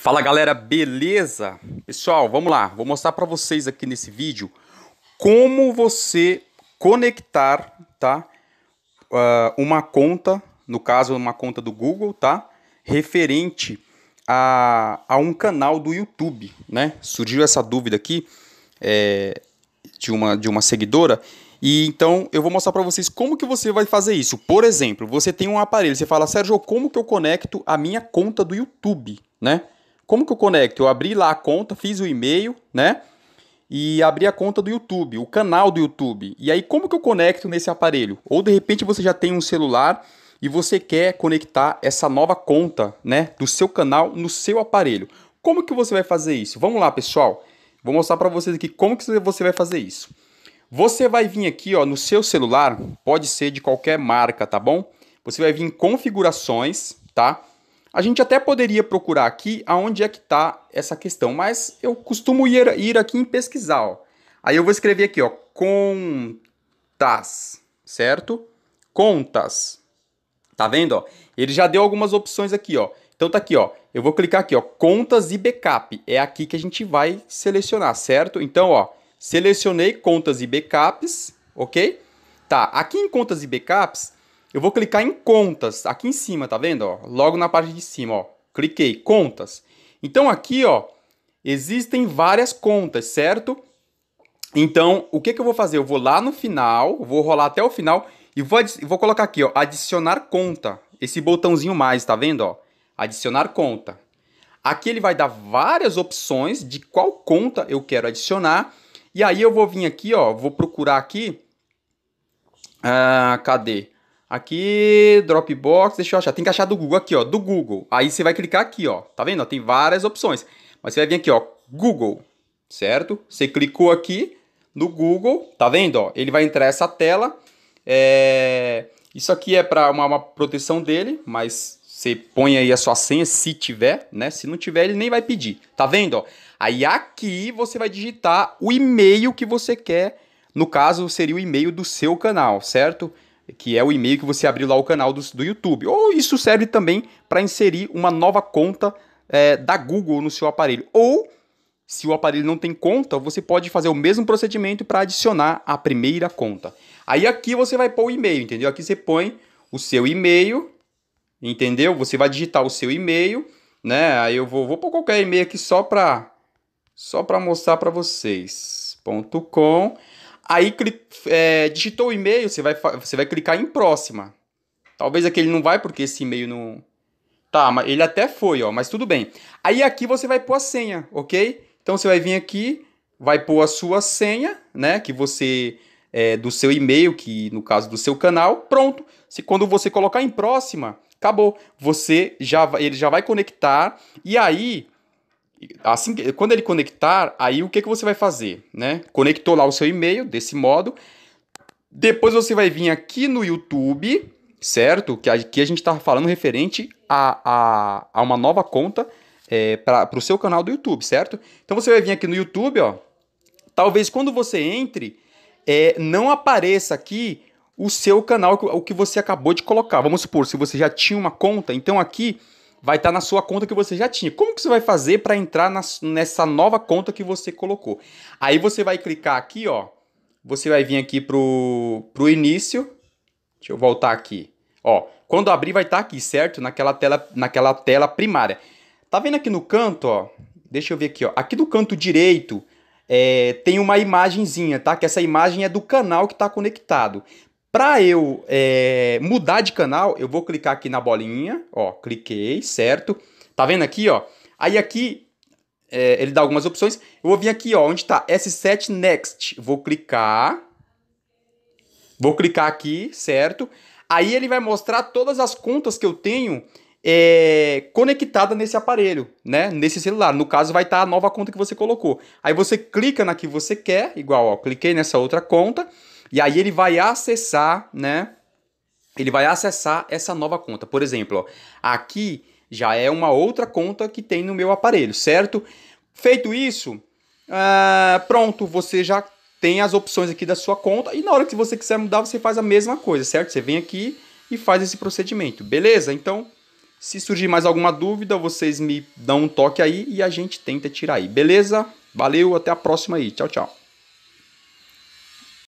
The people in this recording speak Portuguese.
Fala galera, beleza? Pessoal, vamos lá. Vou mostrar para vocês aqui nesse vídeo como você conectar, tá? Uh, uma conta, no caso uma conta do Google, tá? Referente a, a um canal do YouTube, né? Surgiu essa dúvida aqui é, de, uma, de uma seguidora e então eu vou mostrar para vocês como que você vai fazer isso. Por exemplo, você tem um aparelho, você fala, Sérgio, como que eu conecto a minha conta do YouTube, né? como que eu conecto? Eu abri lá a conta, fiz o e-mail, né? E abri a conta do YouTube, o canal do YouTube. E aí, como que eu conecto nesse aparelho? Ou de repente você já tem um celular e você quer conectar essa nova conta, né, do seu canal no seu aparelho. Como que você vai fazer isso? Vamos lá, pessoal. Vou mostrar para vocês aqui como que você vai fazer isso. Você vai vir aqui, ó, no seu celular, pode ser de qualquer marca, tá bom? Você vai vir em configurações, tá? A gente até poderia procurar aqui aonde é que está essa questão, mas eu costumo ir, ir aqui em pesquisar. Ó. Aí eu vou escrever aqui, ó, contas, certo? Contas. Tá vendo? Ó? Ele já deu algumas opções aqui, ó. Então tá aqui, ó. Eu vou clicar aqui, ó, contas e backup. É aqui que a gente vai selecionar, certo? Então, ó, selecionei contas e backups, ok? Tá. Aqui em contas e backups eu vou clicar em contas, aqui em cima, tá vendo? Ó, logo na parte de cima, ó. Cliquei, contas. Então aqui, ó, existem várias contas, certo? Então, o que, que eu vou fazer? Eu vou lá no final, vou rolar até o final e vou, vou colocar aqui, ó, adicionar conta. Esse botãozinho mais, tá vendo? Ó, adicionar conta. Aqui ele vai dar várias opções de qual conta eu quero adicionar. E aí eu vou vir aqui, ó, vou procurar aqui. Ah, cadê? Aqui, Dropbox, deixa eu achar. Tem que achar do Google aqui, ó, do Google. Aí você vai clicar aqui, ó. Tá vendo? tem várias opções. Mas você vai vir aqui, ó, Google, certo? Você clicou aqui no Google, tá vendo? Ó, ele vai entrar essa tela. É... Isso aqui é para uma, uma proteção dele, mas você põe aí a sua senha se tiver, né? Se não tiver, ele nem vai pedir. Tá vendo? Ó? Aí aqui você vai digitar o e-mail que você quer. No caso, seria o e-mail do seu canal, certo? que é o e-mail que você abriu lá o canal do, do YouTube. Ou isso serve também para inserir uma nova conta é, da Google no seu aparelho. Ou, se o aparelho não tem conta, você pode fazer o mesmo procedimento para adicionar a primeira conta. Aí aqui você vai pôr o e-mail, entendeu? Aqui você põe o seu e-mail, entendeu? Você vai digitar o seu e-mail, né? Aí eu vou, vou pôr qualquer e-mail aqui só para só para mostrar para vocês. .com Aí é, digitou o e-mail, você vai, você vai clicar em próxima. Talvez aqui ele não vai porque esse e-mail não. Tá, mas ele até foi, ó, mas tudo bem. Aí aqui você vai pôr a senha, ok? Então você vai vir aqui, vai pôr a sua senha, né? Que você. É, do seu e-mail, que no caso do seu canal, pronto. Se quando você colocar em próxima, acabou. Você já ele já vai conectar e aí assim quando ele conectar, aí o que, que você vai fazer, né? Conectou lá o seu e-mail desse modo. Depois você vai vir aqui no YouTube, certo? Que aqui a gente está falando referente a, a, a, uma nova conta é, para o seu canal do YouTube, certo? Então você vai vir aqui no YouTube, ó. Talvez quando você entre, é, não apareça aqui o seu canal, o que você acabou de colocar. Vamos supor, se você já tinha uma conta, então aqui vai estar tá na sua conta que você já tinha. Como que você vai fazer para entrar na, nessa nova conta que você colocou? Aí você vai clicar aqui, ó. Você vai vir aqui pro, pro início. Deixa eu voltar aqui. Ó, quando abrir vai estar tá aqui, certo? Naquela tela, naquela tela primária. Tá vendo aqui no canto, ó? Deixa eu ver aqui, ó. Aqui do canto direito é, tem uma imagenzinha, tá? Que essa imagem é do canal que está conectado. Para eu é, mudar de canal, eu vou clicar aqui na bolinha, ó, cliquei, certo? Tá vendo aqui, ó? Aí aqui é, ele dá algumas opções. Eu vou vir aqui, ó, onde está S7 Next. Vou clicar. Vou clicar aqui, certo? Aí ele vai mostrar todas as contas que eu tenho é, conectada nesse aparelho, né? Nesse celular. No caso, vai estar tá a nova conta que você colocou. Aí você clica na que você quer, igual, ó, cliquei nessa outra conta. E aí ele vai acessar, né? Ele vai acessar essa nova conta. Por exemplo, ó, aqui já é uma outra conta que tem no meu aparelho, certo? Feito isso, ah, pronto, você já tem as opções aqui da sua conta e na hora que você quiser mudar, você faz a mesma coisa, certo? Você vem aqui e faz esse procedimento, beleza? Então, se surgir mais alguma dúvida, vocês me dão um toque aí e a gente tenta tirar aí, beleza? Valeu, até a próxima aí. Tchau, tchau.